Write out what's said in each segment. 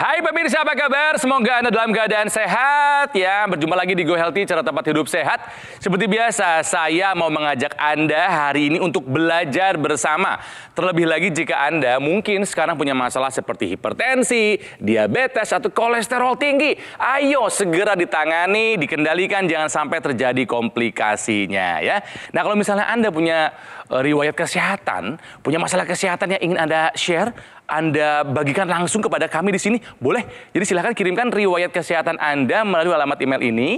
Hai pemirsa apa kabar? Semoga Anda dalam keadaan sehat ya. Berjumpa lagi di Go Healthy, cara tempat hidup sehat. Seperti biasa, saya mau mengajak Anda hari ini untuk belajar bersama. Terlebih lagi jika Anda mungkin sekarang punya masalah seperti hipertensi, diabetes, atau kolesterol tinggi. Ayo segera ditangani, dikendalikan, jangan sampai terjadi komplikasinya ya. Nah kalau misalnya Anda punya Eh, riwayat kesehatan, punya masalah kesehatan yang ingin Anda share, Anda bagikan langsung kepada kami di sini, boleh. Jadi silahkan kirimkan riwayat kesehatan Anda melalui alamat email ini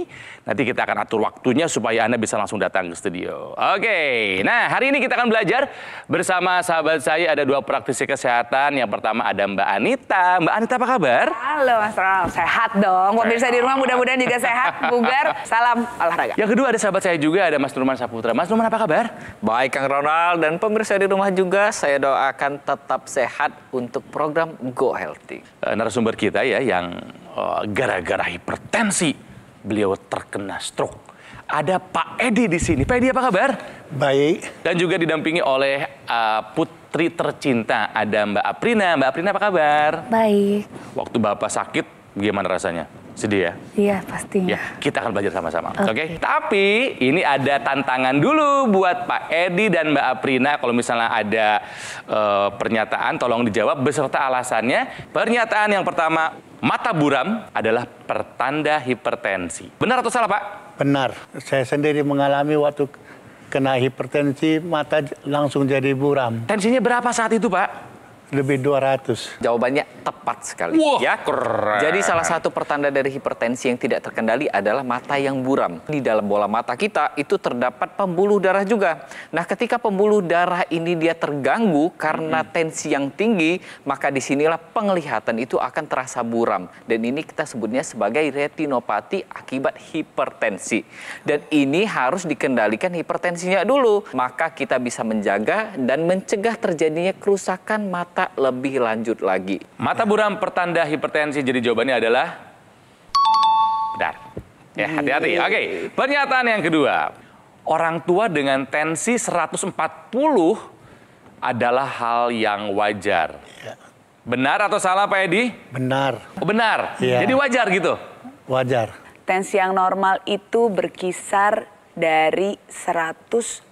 Nanti kita akan atur waktunya supaya Anda bisa langsung datang ke studio. Oke, okay. nah hari ini kita akan belajar bersama sahabat saya ada dua praktisi kesehatan. Yang pertama ada Mbak Anita. Mbak Anita apa kabar? Halo Mas Ral, sehat dong. Pemirsa di rumah mudah-mudahan juga sehat, bugar. Salam olahraga. Yang kedua ada sahabat saya juga ada Mas Nurman Saputra. Mas Nurman apa kabar? Baik Kang Ronald dan pemirsa di rumah juga saya doakan tetap sehat untuk program Go Healthy. Eh, narasumber kita ya yang eh, gara-gara hipertensi beliau terkena stroke ada Pak Edi di sini. Pak Edi apa kabar? Baik. Dan juga didampingi oleh uh, putri tercinta ada Mbak Aprina. Mbak Aprina apa kabar? Baik. Waktu Bapak sakit bagaimana rasanya? Sedih ya? Iya pastinya. Ya, kita akan belajar sama-sama. Oke. Okay. Okay? Tapi ini ada tantangan dulu buat Pak Edi dan Mbak Aprina. Kalau misalnya ada uh, pernyataan, tolong dijawab beserta alasannya. Pernyataan yang pertama, mata buram adalah pertanda hipertensi. Benar atau salah Pak? Benar. Saya sendiri mengalami waktu kena hipertensi, mata langsung jadi buram. Tensinya berapa saat itu Pak? Lebih 200. Jawabannya tepat sekali. Wah, ya. Keren. Jadi salah satu pertanda dari hipertensi yang tidak terkendali adalah mata yang buram. Di dalam bola mata kita itu terdapat pembuluh darah juga. Nah, ketika pembuluh darah ini dia terganggu karena hmm. tensi yang tinggi, maka disinilah penglihatan itu akan terasa buram. Dan ini kita sebutnya sebagai retinopati akibat hipertensi. Dan ini harus dikendalikan hipertensinya dulu. Maka kita bisa menjaga dan mencegah terjadinya kerusakan mata mata lebih lanjut lagi. Mata buram pertanda hipertensi jadi jawabannya adalah benar. Ya, hati-hati. Iya. Oke, okay. pernyataan yang kedua. Orang tua dengan tensi 140 adalah hal yang wajar. Ya. Benar atau salah Pak Edi? Benar. Oh, benar. Ya. Jadi wajar gitu. Wajar. Tensi yang normal itu berkisar dari 110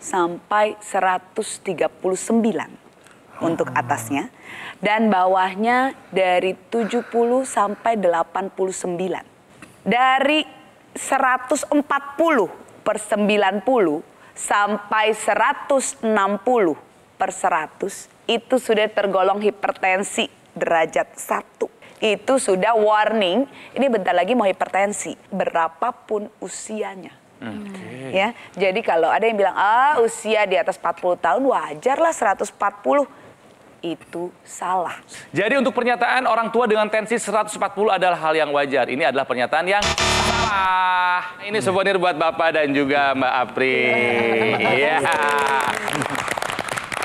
sampai 139 untuk atasnya dan bawahnya dari 70 sampai 89. Dari 140 per 90 sampai 160 per 100 itu sudah tergolong hipertensi derajat 1. Itu sudah warning, ini bentar lagi mau hipertensi berapapun usianya. Okay. Hmm. Ya, jadi kalau ada yang bilang ah usia di atas 40 tahun wajarlah 140 itu salah. Jadi untuk pernyataan orang tua dengan tensi 140 adalah hal yang wajar. Ini adalah pernyataan yang salah. Ini souvenir buat Bapak dan juga Mbak Apri. Iya.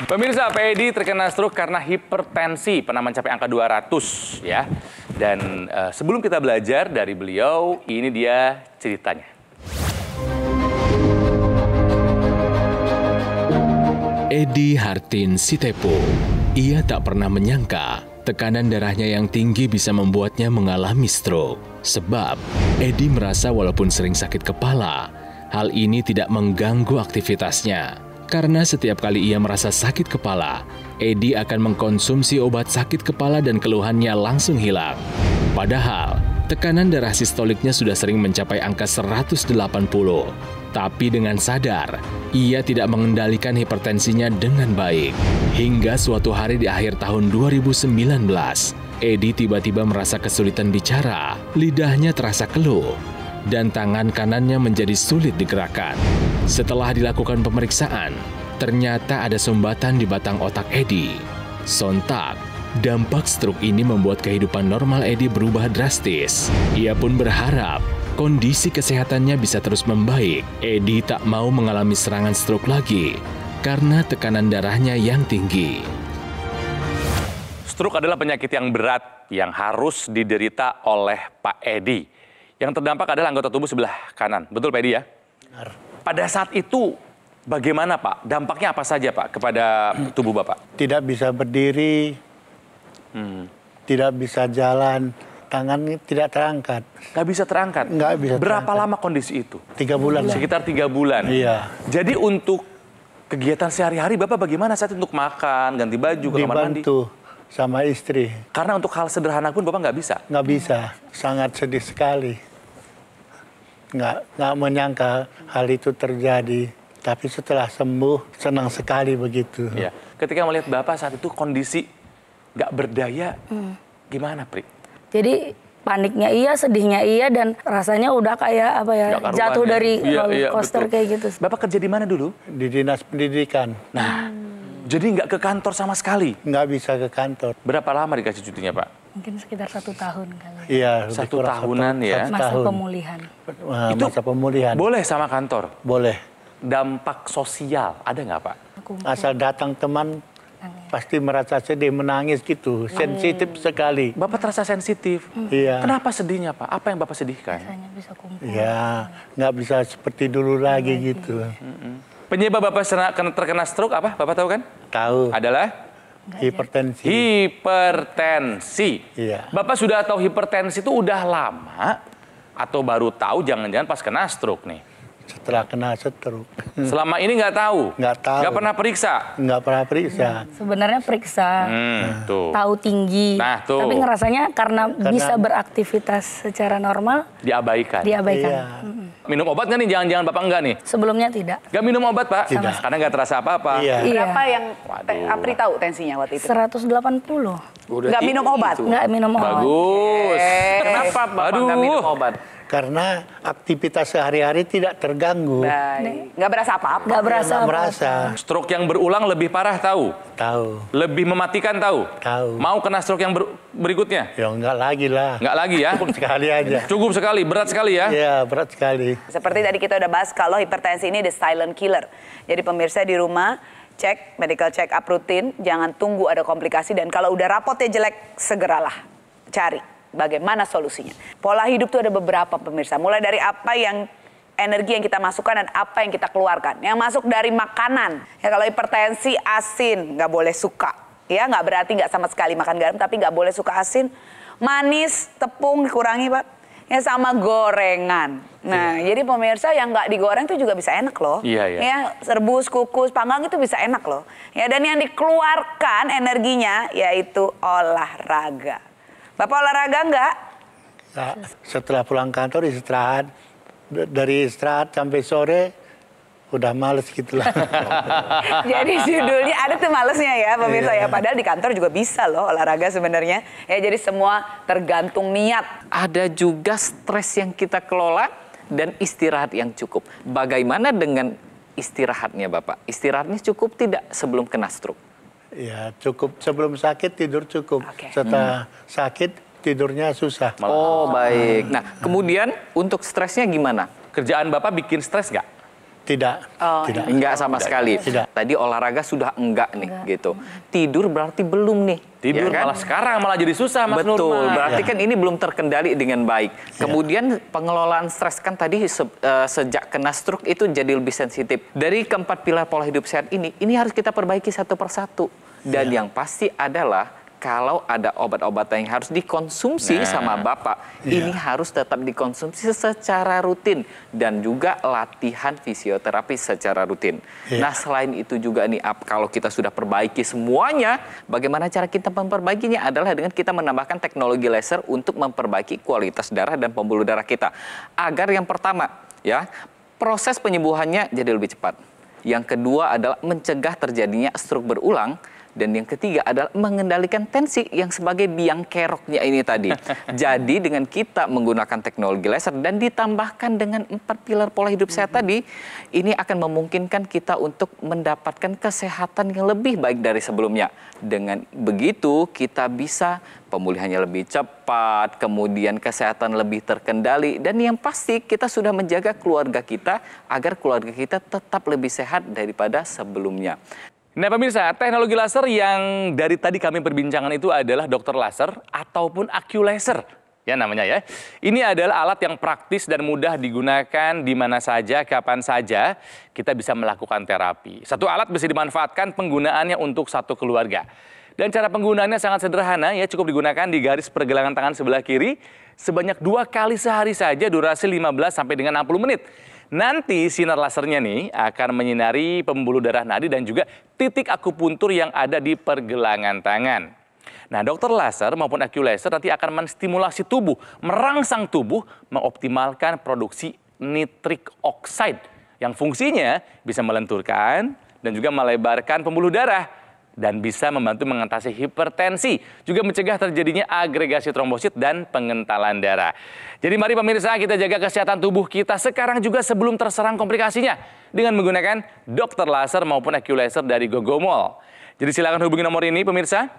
Pemirsa, Pedi terkena stroke karena hipertensi, pernah mencapai angka 200 ya. Dan uh, sebelum kita belajar dari beliau, ini dia ceritanya. Edi Hartin Sitepo ia tak pernah menyangka tekanan darahnya yang tinggi bisa membuatnya mengalami stroke. Sebab, Edi merasa walaupun sering sakit kepala, hal ini tidak mengganggu aktivitasnya. Karena setiap kali ia merasa sakit kepala, Edi akan mengkonsumsi obat sakit kepala dan keluhannya langsung hilang. Padahal, Tekanan darah sistoliknya sudah sering mencapai angka 180. Tapi dengan sadar, ia tidak mengendalikan hipertensinya dengan baik. Hingga suatu hari di akhir tahun 2019, Edi tiba-tiba merasa kesulitan bicara, lidahnya terasa keluh, dan tangan kanannya menjadi sulit digerakkan. Setelah dilakukan pemeriksaan, ternyata ada sumbatan di batang otak Edi. Sontak, Dampak stroke ini membuat kehidupan normal Edi berubah drastis. Ia pun berharap kondisi kesehatannya bisa terus membaik. Edi tak mau mengalami serangan stroke lagi karena tekanan darahnya yang tinggi. Stroke adalah penyakit yang berat yang harus diderita oleh Pak Edi. Yang terdampak adalah anggota tubuh sebelah kanan. Betul Pak Edi ya? Benar. Pada saat itu bagaimana Pak? Dampaknya apa saja Pak kepada tubuh Bapak? Tidak bisa berdiri, Hmm. Tidak bisa jalan, tangannya tidak terangkat. Nggak bisa terangkat? Nggak bisa Berapa terangkat. lama kondisi itu? Tiga bulan. Sekitar tiga bulan? Iya. Jadi untuk kegiatan sehari-hari Bapak bagaimana saat untuk makan, ganti baju, ke kamar mandi? Dibantu sama istri. Karena untuk hal sederhana pun Bapak nggak bisa? Nggak bisa. Sangat sedih sekali. Nggak, nggak menyangka hal itu terjadi. Tapi setelah sembuh, senang sekali begitu. Iya. Ketika melihat Bapak saat itu kondisi nggak berdaya, hmm. gimana Pri? Jadi paniknya iya, sedihnya iya, dan rasanya udah kayak apa ya jatuh ya. dari iya, roller iya, coaster iya, kayak gitu. Bapak kerja di mana dulu? Di dinas pendidikan. Nah, hmm. jadi nggak ke kantor sama sekali? Nggak bisa ke kantor. Berapa lama dikasih cutinya Pak? Mungkin sekitar satu tahun kali. Iya, satu tahunan satu, ya. Satu masa pemulihan. Eh, Itu masa pemulihan. Boleh sama kantor? Boleh. Dampak sosial ada nggak Pak? Asal datang teman pasti merasa sedih, menangis gitu, oh. sensitif sekali. Bapak terasa sensitif. Hmm. Iya. Kenapa sedihnya Pak? Apa yang Bapak sedihkan? Rasanya bisa kumpul. Iya, nggak bisa seperti dulu iya, lagi hmm. gitu. Hmm. Penyebab Bapak terkena stroke apa? Bapak tahu kan? Tahu. Adalah? Hipertensi. Hipertensi. Iya. Bapak sudah tahu hipertensi itu udah lama atau baru tahu jangan-jangan pas kena stroke nih? setelah kena setruk. Selama ini nggak tahu? Nggak tahu. Nggak pernah periksa? Nggak pernah periksa. Hmm. sebenarnya periksa, hmm, nah. tuh. tahu tinggi, nah, tuh. tapi ngerasanya karena, karena bisa beraktivitas secara normal. Diabaikan? Diabaikan. Iya. Hmm. Minum obat nggak nih? Jangan-jangan Bapak nggak nih? Sebelumnya tidak. Nggak minum obat Pak? Tidak. Karena nggak terasa apa-apa? Iya. iya. Berapa yang Waduh. Apri tahu tensinya waktu itu? 180. puluh nggak minum obat? Nggak minum obat. Bagus. Eh, kenapa Bapak nggak minum obat? karena aktivitas sehari-hari tidak terganggu. Baik. Nggak berasa apa-apa. Nggak berasa. Nggak berasa. Stroke yang berulang lebih parah tahu? Tahu. Lebih mematikan tahu? Tahu. Mau kena stroke yang ber berikutnya? Ya nggak lagi lah. Nggak lagi ya? Cukup sekali aja. Cukup sekali, berat sekali ya? Iya, berat sekali. Seperti tadi kita udah bahas kalau hipertensi ini the silent killer. Jadi pemirsa di rumah cek medical check up rutin, jangan tunggu ada komplikasi dan kalau udah rapotnya jelek segeralah cari Bagaimana solusinya? Pola hidup itu ada beberapa pemirsa. Mulai dari apa yang energi yang kita masukkan dan apa yang kita keluarkan. Yang masuk dari makanan. Ya kalau hipertensi asin nggak boleh suka. Ya nggak berarti nggak sama sekali makan garam tapi nggak boleh suka asin. Manis, tepung dikurangi pak. Ya sama gorengan. Nah, iya. jadi pemirsa yang nggak digoreng itu juga bisa enak loh. Iya, iya. Ya, serbus, kukus, panggang itu bisa enak loh. Ya, dan yang dikeluarkan energinya yaitu olahraga. Bapak olahraga enggak? Nah, setelah pulang kantor istirahat. Dari istirahat sampai sore udah males gitu lah. jadi judulnya ada tuh malesnya ya pemirsa yeah. ya. Iya. Padahal di kantor juga bisa loh olahraga sebenarnya. Ya jadi semua tergantung niat. Ada juga stres yang kita kelola dan istirahat yang cukup. Bagaimana dengan istirahatnya Bapak? Istirahatnya cukup tidak sebelum kena stroke? Ya cukup sebelum sakit tidur cukup. Okay. Setelah hmm. sakit tidurnya susah. Oh baik. Nah kemudian untuk stresnya gimana? Kerjaan bapak bikin stres nggak? Tidak. Oh, tidak. Iya. Enggak sama tidak. sekali. Tidak. Tadi olahraga sudah enggak nih enggak. gitu. Tidur berarti belum nih. Tidur ya kan? malah sekarang malah jadi susah Mas Betul, Nurman. berarti ya. kan ini belum terkendali dengan baik. Kemudian ya. pengelolaan stres kan tadi se uh, sejak kena stroke itu jadi lebih sensitif. Dari keempat pilar pola hidup sehat ini, ini harus kita perbaiki satu persatu. Dan ya. yang pasti adalah kalau ada obat-obatan yang harus dikonsumsi nah, sama bapak, iya. ini harus tetap dikonsumsi secara rutin dan juga latihan fisioterapi secara rutin. Iya. Nah, selain itu juga nih up kalau kita sudah perbaiki semuanya, bagaimana cara kita memperbaikinya adalah dengan kita menambahkan teknologi laser untuk memperbaiki kualitas darah dan pembuluh darah kita. Agar yang pertama, ya, proses penyembuhannya jadi lebih cepat. Yang kedua adalah mencegah terjadinya stroke berulang dan yang ketiga adalah mengendalikan tensi yang sebagai biang keroknya ini tadi. Jadi dengan kita menggunakan teknologi laser dan ditambahkan dengan empat pilar pola hidup sehat tadi, ini akan memungkinkan kita untuk mendapatkan kesehatan yang lebih baik dari sebelumnya. Dengan begitu kita bisa pemulihannya lebih cepat, kemudian kesehatan lebih terkendali, dan yang pasti kita sudah menjaga keluarga kita agar keluarga kita tetap lebih sehat daripada sebelumnya. Nah pemirsa, teknologi laser yang dari tadi kami perbincangan itu adalah dokter laser ataupun laser ya namanya ya. Ini adalah alat yang praktis dan mudah digunakan di mana saja, kapan saja kita bisa melakukan terapi. Satu alat bisa dimanfaatkan penggunaannya untuk satu keluarga. Dan cara penggunaannya sangat sederhana ya, cukup digunakan di garis pergelangan tangan sebelah kiri sebanyak dua kali sehari saja durasi 15 sampai dengan 60 menit. Nanti sinar lasernya nih akan menyinari pembuluh darah nadi dan juga titik akupuntur yang ada di pergelangan tangan. Nah, dokter laser maupun akulaser nanti akan menstimulasi tubuh, merangsang tubuh mengoptimalkan produksi nitrik oxide yang fungsinya bisa melenturkan dan juga melebarkan pembuluh darah dan bisa membantu mengatasi hipertensi, juga mencegah terjadinya agregasi trombosit dan pengentalan darah. Jadi mari pemirsa kita jaga kesehatan tubuh kita sekarang juga sebelum terserang komplikasinya dengan menggunakan dokter laser maupun laser dari Gogomol. Jadi silakan hubungi nomor ini pemirsa.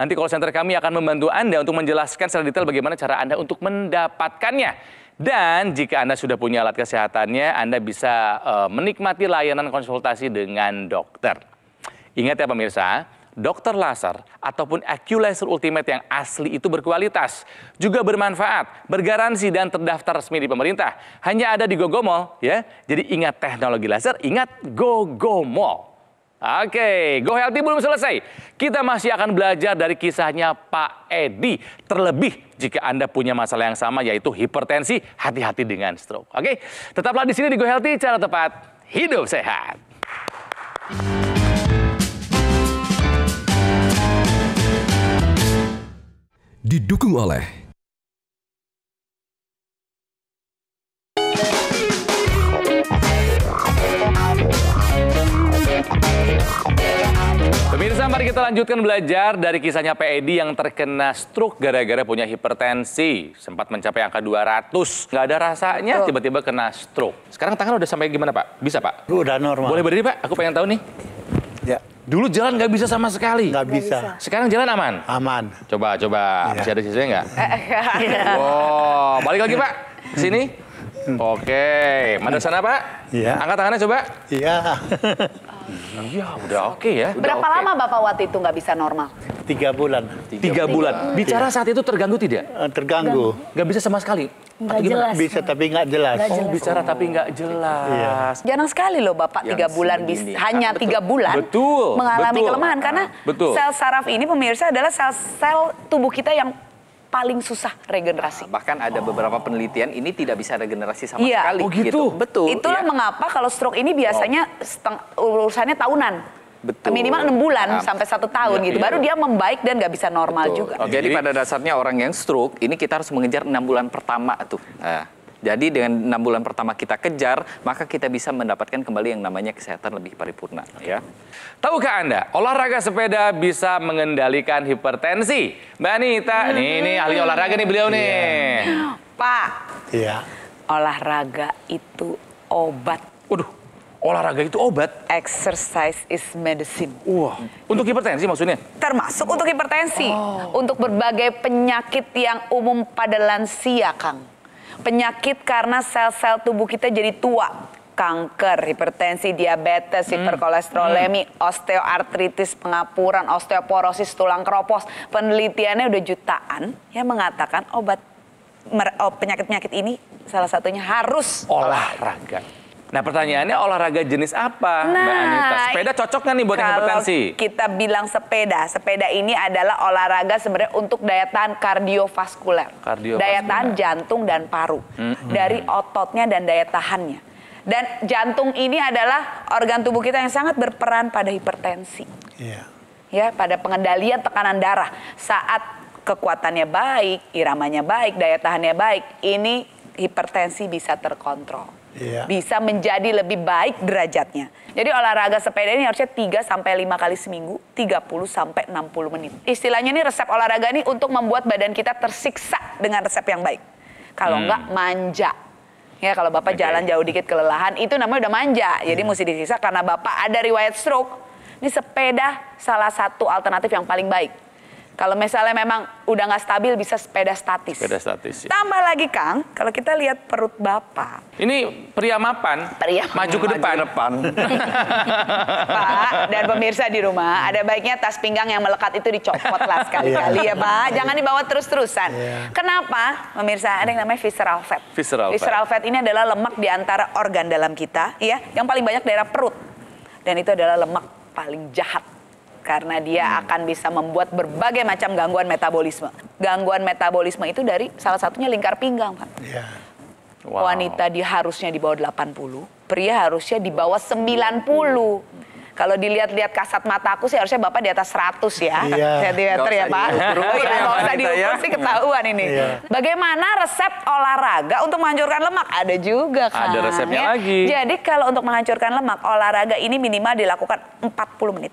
Nanti call center kami akan membantu Anda untuk menjelaskan secara detail bagaimana cara Anda untuk mendapatkannya. Dan jika Anda sudah punya alat kesehatannya, Anda bisa eh, menikmati layanan konsultasi dengan dokter. Ingat ya pemirsa, dokter laser ataupun AccuLaser Ultimate yang asli itu berkualitas, juga bermanfaat, bergaransi dan terdaftar resmi di pemerintah. Hanya ada di Gogomol ya. Jadi ingat teknologi laser, ingat Gogomol. Oke, Go Healthy belum selesai. Kita masih akan belajar dari kisahnya Pak Edi. Terlebih jika Anda punya masalah yang sama yaitu hipertensi, hati-hati dengan stroke. Oke, tetaplah di sini di Go Healthy, cara tepat hidup sehat. didukung oleh Pemirsa, mari kita lanjutkan belajar dari kisahnya Pak Edi yang terkena stroke gara-gara punya hipertensi. Sempat mencapai angka 200. Nggak ada rasanya, tiba-tiba kena stroke. Sekarang tangan udah sampai gimana, Pak? Bisa, Pak? Udah normal. Boleh berdiri, Pak? Aku pengen tahu nih. Dulu jalan nggak bisa sama sekali. Nggak bisa. Sekarang jalan aman. Aman. Coba, coba. Ya. Masih ada sisanya nggak? Eh, eh, eh. wow, balik lagi pak. Sini. Hmm. Oke, sana Pak. Iya. Angkat tangannya coba. Iya. Iya, udah oke okay ya. Berapa okay. lama Bapak waktu itu nggak bisa normal? Tiga bulan. Tiga, Tiga bulan. bulan. Bicara saat itu terganggu tidak? Eh, terganggu. Nggak bisa sama sekali? Nggak jelas. Bisa tapi nggak jelas. Gak oh, jelas. Oh, bicara oh. tapi nggak jelas. Iya. Jarang sekali loh Bapak tiga bulan, hanya ah, betul. tiga bulan betul. mengalami betul. kelemahan. Karena betul. sel saraf ini pemirsa adalah sel-sel tubuh kita yang paling susah regenerasi. Nah, bahkan ada beberapa penelitian ini tidak bisa regenerasi sama ya. sekali. Oh gitu. gitu. Betul. Itulah ya. mengapa kalau stroke ini biasanya wow. Oh. urusannya tahunan. Betul. Minimal 6 bulan nah, sampai satu tahun ya, gitu. Ya. Baru dia membaik dan gak bisa normal Betul. juga. Jadi, Jadi pada dasarnya orang yang stroke ini kita harus mengejar enam bulan pertama tuh. Nah jadi dengan enam bulan pertama kita kejar, maka kita bisa mendapatkan kembali yang namanya kesehatan lebih paripurna. Ya. Tahukah Anda, olahraga sepeda bisa mengendalikan hipertensi? Mbak Anita, hmm. nih, ini ahli olahraga nih beliau nih. Yeah. Pak, yeah. olahraga itu obat. Waduh, olahraga itu obat. Exercise is medicine. Wah, wow. untuk hipertensi maksudnya? Termasuk untuk hipertensi, oh. untuk berbagai penyakit yang umum pada lansia, Kang penyakit karena sel-sel tubuh kita jadi tua kanker, hipertensi, diabetes, hmm. hiperkolesterolemi, hmm. osteoartritis, pengapuran, osteoporosis, tulang keropos. Penelitiannya udah jutaan yang mengatakan obat oh, penyakit-penyakit ini salah satunya harus olahraga. Nah pertanyaannya olahraga jenis apa nah, Mbak Anita? Sepeda cocok nggak nih buat yang hipertensi? kita bilang sepeda, sepeda ini adalah olahraga sebenarnya untuk daya tahan kardiovaskuler. Kardio Daya tahan jantung dan paru. Hmm. Dari ototnya dan daya tahannya. Dan jantung ini adalah organ tubuh kita yang sangat berperan pada hipertensi. Yeah. Ya, pada pengendalian tekanan darah. Saat kekuatannya baik, iramanya baik, daya tahannya baik, ini hipertensi bisa terkontrol yeah. bisa menjadi lebih baik derajatnya. Jadi olahraga sepeda ini harusnya 3 sampai 5 kali seminggu, 30 sampai 60 menit. Istilahnya ini resep olahraga ini untuk membuat badan kita tersiksa dengan resep yang baik. Kalau hmm. enggak manja. Ya kalau Bapak okay. jalan jauh dikit kelelahan itu namanya udah manja. Jadi hmm. mesti disiksa karena Bapak ada riwayat stroke. Ini sepeda salah satu alternatif yang paling baik kalau misalnya memang udah nggak stabil bisa sepeda statis. Sepeda statis. Ya. Tambah lagi Kang, kalau kita lihat perut bapak. Ini pria mapan. Pria maju ke depan. Maju depan. Pak dan pemirsa di rumah, ada baiknya tas pinggang yang melekat itu dicopot lah sekali-kali iya. ya Pak. Jangan dibawa terus-terusan. Yeah. Kenapa? Pemirsa ada yang namanya visceral fat. Visceral, visceral fat. fat ini adalah lemak di antara organ dalam kita, ya, yang paling banyak daerah perut. Dan itu adalah lemak paling jahat karena dia hmm. akan bisa membuat berbagai macam gangguan metabolisme. Gangguan metabolisme itu dari salah satunya lingkar pinggang, Pak. Yeah. Wow. Wanita di harusnya di bawah 80, pria harusnya di bawah 90. Hmm kalau dilihat-lihat kasat mataku sih harusnya Bapak di atas 100 ya. Iya. ya Pak. Oh, ya, gak usah diukur iya. sih ketahuan ini. Iya. Bagaimana resep olahraga untuk menghancurkan lemak? Ada juga kan. Ada resepnya ya. lagi. Jadi kalau untuk menghancurkan lemak, olahraga ini minimal dilakukan 40 menit.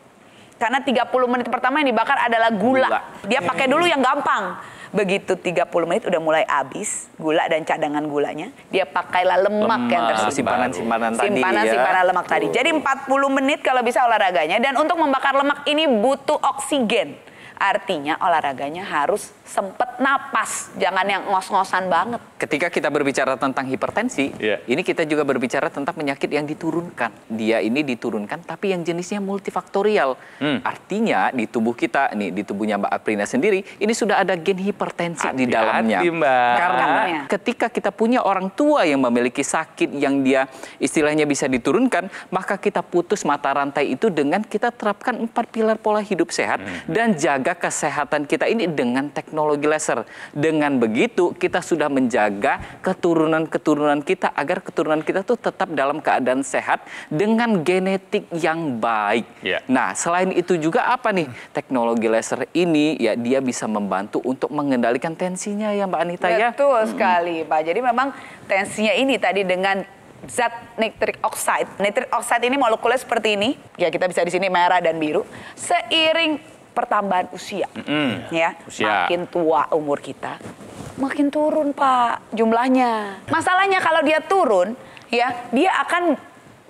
Karena 30 menit pertama yang dibakar adalah gula. gula. Dia iya, pakai iya, dulu iya. yang gampang. Begitu 30 menit udah mulai habis gula dan cadangan gulanya, dia pakailah lemak, lemak yang tersimpan. Simpanan-simpanan tadi. Simpanan-simpanan ya. lemak tadi. Jadi 40 menit kalau bisa olahraganya dan untuk membakar lemak ini butuh oksigen. Artinya olahraganya harus sempat napas, jangan yang ngos-ngosan banget. Ketika kita berbicara tentang hipertensi, yeah. ini kita juga berbicara tentang penyakit yang diturunkan. Dia ini diturunkan tapi yang jenisnya multifaktorial. Hmm. Artinya di tubuh kita, nih di tubuhnya Mbak Aprina sendiri, ini sudah ada gen hipertensi Hati -hati, di dalamnya. Mbak. Karena ya. ketika kita punya orang tua yang memiliki sakit yang dia istilahnya bisa diturunkan, maka kita putus mata rantai itu dengan kita terapkan empat pilar pola hidup sehat hmm. dan jaga menjaga kesehatan kita ini dengan teknologi laser. Dengan begitu kita sudah menjaga keturunan-keturunan kita agar keturunan kita tuh tetap dalam keadaan sehat dengan genetik yang baik. Yeah. Nah, selain itu juga apa nih? Teknologi laser ini ya dia bisa membantu untuk mengendalikan tensinya ya Mbak Anita Betul ya. Betul hmm. sekali, hmm. Pak. Jadi memang tensinya ini tadi dengan zat nitric oxide. Nitric oxide ini molekulnya seperti ini. Ya kita bisa di sini merah dan biru. Seiring pertambahan usia. Mm -hmm. Ya, usia. makin tua umur kita, makin turun Pak jumlahnya. Masalahnya kalau dia turun, ya dia akan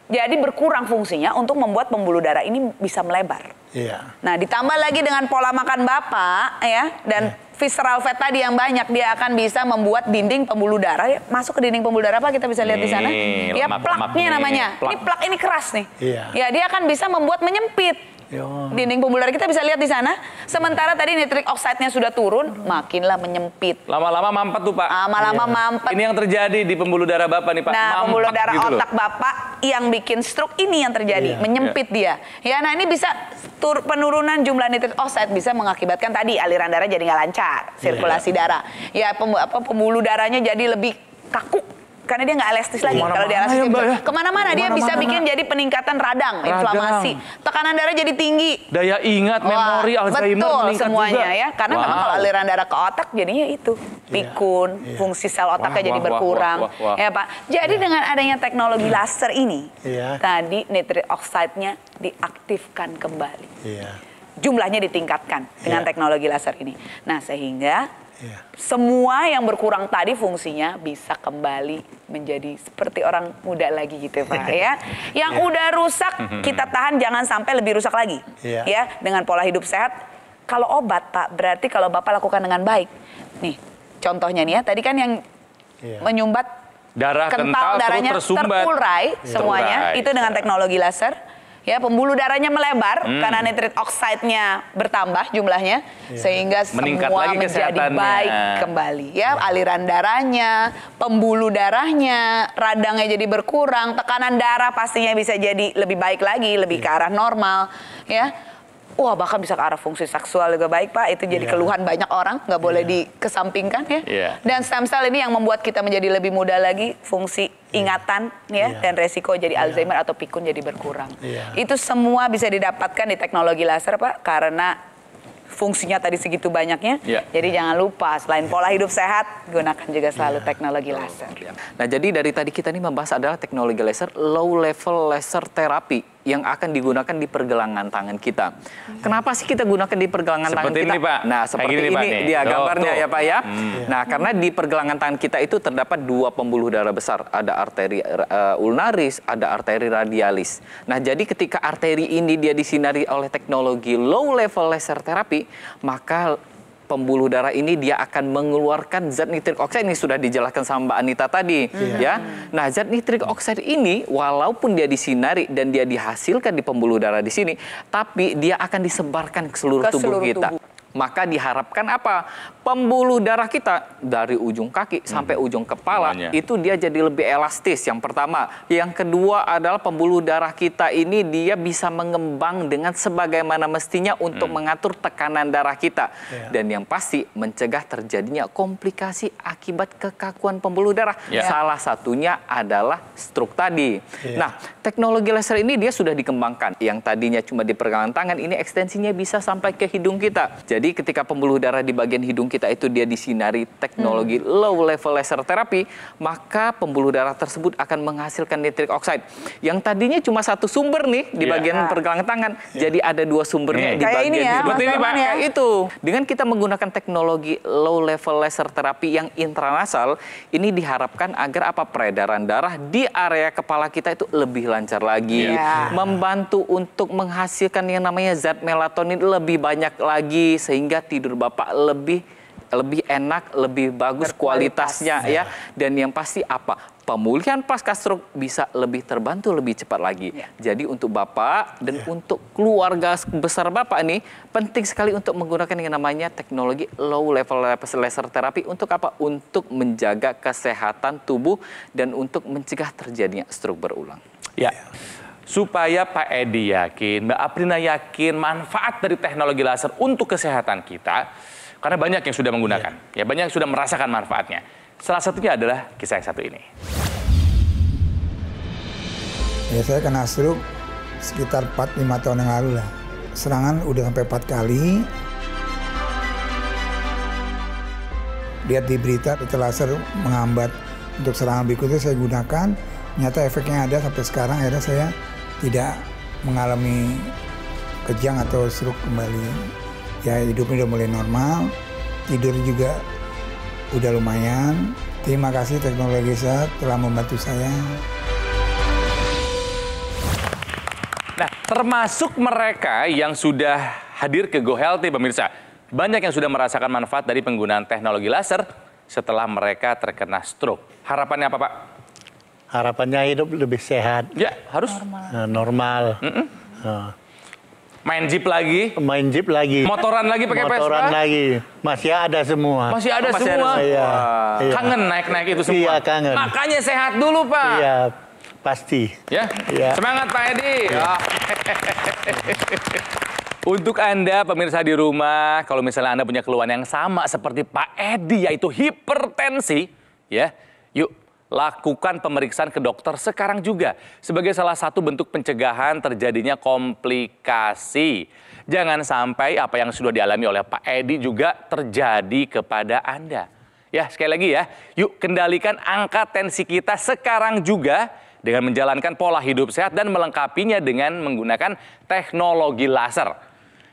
jadi berkurang fungsinya untuk membuat pembuluh darah ini bisa melebar. Iya. Nah, ditambah lagi dengan pola makan bapak ya dan yeah. visceral fat tadi yang banyak dia akan bisa membuat dinding pembuluh darah ya, masuk ke dinding pembuluh darah apa kita bisa lihat di sana. Ya plaknya namanya. Plak. Ini plak ini keras nih. Iya. Ya, dia akan bisa membuat menyempit. Yo. Ya. Dinding pembuluh kita bisa lihat di sana. Sementara tadi nitrik oxide sudah turun, makinlah menyempit. Lama-lama mampet tuh, Pak. Ah, lama-lama iya. mampet. Ini yang terjadi di pembuluh darah Bapak nih, Pak. Nah, pembuluh darah gitu otak loh. Bapak yang bikin stroke ini yang terjadi, iya. menyempit iya. dia. Ya, nah ini bisa tur penurunan jumlah nitrik oxide bisa mengakibatkan tadi aliran darah jadi nggak lancar, sirkulasi iya. darah. Ya, pembuluh darahnya jadi lebih kaku karena dia nggak elastis lagi kalau dia elastis ya, ya. kemana-mana dia bisa bikin jadi peningkatan radang, radang inflamasi tekanan darah jadi tinggi daya ingat Wah, memori Alzheimer betul, semuanya juga. ya karena wow. memang kalau aliran darah ke otak jadinya itu iya. pikun yeah. fungsi sel otaknya wah, jadi wah, berkurang wah, wah, wah, ya pak jadi yeah. dengan adanya teknologi yeah. Hmm. laser ini yeah. tadi nitrit oksidnya diaktifkan kembali yeah. jumlahnya ditingkatkan dengan iya. teknologi laser ini nah sehingga Iya. Semua yang berkurang tadi fungsinya bisa kembali menjadi seperti orang muda lagi gitu Pak ya. Yang yeah. udah rusak mhm. kita tahan jangan sampai lebih rusak lagi. Yeah. Ya, dengan pola hidup sehat. Kalau obat Pak, berarti kalau Bapak lakukan dengan baik. Nih, contohnya nih ya, tadi kan yang yeah. menyumbat darah kental, kental darahnya tersumbat. yeah. semuanya itu dengan teknologi laser ya pembuluh darahnya melebar hmm. karena nitrit oxide bertambah jumlahnya ya. sehingga Meningkat semua menjadi baik kembali ya iya. aliran darahnya, pembuluh darahnya, radangnya jadi berkurang, tekanan darah pastinya bisa jadi lebih baik lagi, lebih ya. ke arah normal ya wah bahkan bisa ke arah fungsi seksual juga baik pak itu jadi yeah. keluhan banyak orang nggak boleh yeah. dikesampingkan ya yeah. dan stem cell ini yang membuat kita menjadi lebih muda lagi fungsi iya. ingatan ya yeah. dan resiko jadi yeah. Alzheimer atau pikun jadi berkurang yeah. itu semua bisa didapatkan di teknologi laser pak karena fungsinya tadi segitu banyaknya. Yeah. Jadi iya. jangan lupa selain iya. pola hidup sehat gunakan juga selalu yeah. teknologi laser. Nah, jadi dari tadi kita ini membahas adalah teknologi laser low level laser therapy yang akan digunakan di pergelangan tangan kita. Kenapa sih kita gunakan di pergelangan seperti tangan ini, kita? Pak. Nah, seperti ini, ini Pak, dia gambarnya oh, ya, Pak ya. Hmm. Iya. Nah, karena di pergelangan tangan kita itu terdapat dua pembuluh darah besar, ada arteri uh, ulnaris, ada arteri radialis. Nah, jadi ketika arteri ini dia disinari oleh teknologi low level laser therapy, maka pembuluh darah ini dia akan mengeluarkan zat nitrik oksida ini sudah dijelaskan sama Mbak Anita tadi yeah. ya. Hmm. Nah, zat nitrik oksida ini walaupun dia disinari dan dia dihasilkan di pembuluh darah di sini, tapi dia akan disebarkan ke seluruh, ke tubuh kita. Tubuh maka diharapkan apa? Pembuluh darah kita dari ujung kaki sampai hmm. ujung kepala Semuanya. itu dia jadi lebih elastis yang pertama. Yang kedua adalah pembuluh darah kita ini dia bisa mengembang dengan sebagaimana mestinya untuk hmm. mengatur tekanan darah kita. Yeah. Dan yang pasti mencegah terjadinya komplikasi akibat kekakuan pembuluh darah. Yeah. Salah satunya adalah struk tadi. Yeah. Nah, teknologi laser ini dia sudah dikembangkan. Yang tadinya cuma di pergelangan tangan ini ekstensinya bisa sampai ke hidung kita. Jadi jadi ketika pembuluh darah di bagian hidung kita itu dia disinari teknologi hmm. low level laser terapi maka pembuluh darah tersebut akan menghasilkan nitric oxide. Yang tadinya cuma satu sumber nih di yeah. bagian pergelangan tangan, yeah. jadi ada dua sumbernya yeah. di Kayak bagian ini ya, hidung. ini Pak. Kayak Itu. Dengan kita menggunakan teknologi low level laser terapi yang intranasal, ini diharapkan agar apa peredaran darah di area kepala kita itu lebih lancar lagi, yeah. Iya. membantu untuk menghasilkan yang namanya zat melatonin lebih banyak lagi sehingga tidur Bapak lebih lebih enak, lebih bagus kualitasnya iya. ya. Dan yang pasti apa? Pemulihan pasca stroke bisa lebih terbantu lebih cepat lagi. Ya. Jadi untuk Bapak dan ya. untuk keluarga besar Bapak ini penting sekali untuk menggunakan yang namanya teknologi low level laser terapi untuk apa? Untuk menjaga kesehatan tubuh dan untuk mencegah terjadinya stroke berulang. Ya supaya Pak Edi yakin, Mbak Aprina yakin manfaat dari teknologi laser untuk kesehatan kita karena banyak yang sudah menggunakan, ya, ya banyak yang sudah merasakan manfaatnya. Salah satunya adalah kisah yang satu ini. Ya saya kena stroke sekitar 4-5 tahun yang lalu lah. Serangan udah sampai 4 kali. Lihat di berita, itu laser menghambat untuk serangan berikutnya saya gunakan. Ternyata efeknya ada sampai sekarang akhirnya saya tidak mengalami kejang atau stroke kembali. Ya hidupnya udah mulai normal, tidur juga udah lumayan. Terima kasih teknologi saya telah membantu saya. Nah, termasuk mereka yang sudah hadir ke Go Healthy pemirsa. Banyak yang sudah merasakan manfaat dari penggunaan teknologi laser setelah mereka terkena stroke. Harapannya apa, Pak? harapannya hidup lebih sehat. Ya, harus normal. Eh, normal. Mm -mm. Uh. Main jeep lagi? Main jeep lagi. Motoran lagi pakai Vespa? Motoran lagi. Masih ada semua. Masih ada oh, masih semua? Ada. Iya. iya. Kangen naik-naik itu semua? Iya, kangen. Makanya sehat dulu, Pak. Iya, pasti. Ya? Iya. Semangat, Pak Edi. Iya. Ya. Untuk Anda pemirsa di rumah, kalau misalnya Anda punya keluhan yang sama seperti Pak Edi yaitu hipertensi, ya, yuk lakukan pemeriksaan ke dokter sekarang juga sebagai salah satu bentuk pencegahan terjadinya komplikasi. Jangan sampai apa yang sudah dialami oleh Pak Edi juga terjadi kepada Anda. Ya, sekali lagi ya, yuk kendalikan angka tensi kita sekarang juga dengan menjalankan pola hidup sehat dan melengkapinya dengan menggunakan teknologi laser.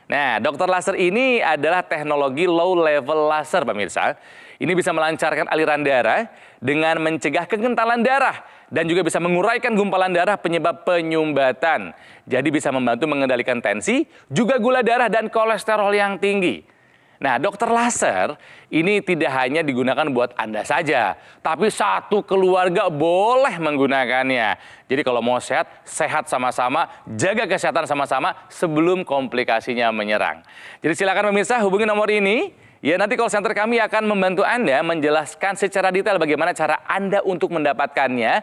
Nah, dokter laser ini adalah teknologi low level laser pemirsa ini bisa melancarkan aliran darah dengan mencegah kekentalan darah dan juga bisa menguraikan gumpalan darah penyebab penyumbatan. Jadi bisa membantu mengendalikan tensi, juga gula darah dan kolesterol yang tinggi. Nah, dokter laser ini tidak hanya digunakan buat Anda saja, tapi satu keluarga boleh menggunakannya. Jadi kalau mau sehat, sehat sama-sama, jaga kesehatan sama-sama sebelum komplikasinya menyerang. Jadi silakan pemirsa hubungi nomor ini Ya nanti call center kami akan membantu Anda menjelaskan secara detail bagaimana cara Anda untuk mendapatkannya.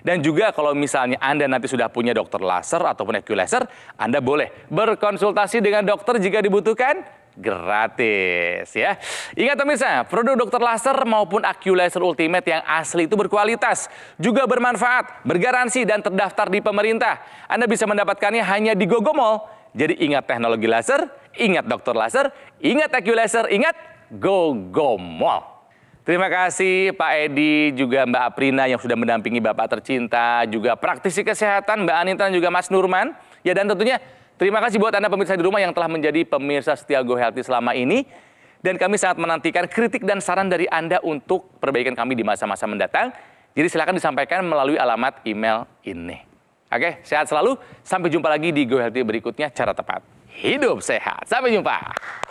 Dan juga kalau misalnya Anda nanti sudah punya dokter laser ataupun e laser, Anda boleh berkonsultasi dengan dokter jika dibutuhkan gratis ya. Ingat pemirsa, produk dokter laser maupun AccuLaser e Ultimate yang asli itu berkualitas, juga bermanfaat, bergaransi dan terdaftar di pemerintah. Anda bisa mendapatkannya hanya di Gogomall. Jadi ingat teknologi laser, ingat Dokter Laser, ingat EQ Laser, ingat go go Mall. Terima kasih Pak Edi, juga Mbak Aprina yang sudah mendampingi Bapak tercinta, juga praktisi kesehatan Mbak Anita dan juga Mas Nurman. Ya dan tentunya terima kasih buat Anda pemirsa di rumah yang telah menjadi pemirsa setia Go Healthy selama ini. Dan kami sangat menantikan kritik dan saran dari Anda untuk perbaikan kami di masa-masa mendatang. Jadi silakan disampaikan melalui alamat email ini. Oke, sehat selalu. Sampai jumpa lagi di Go Healthy berikutnya cara tepat hidup sehat. Sampai jumpa.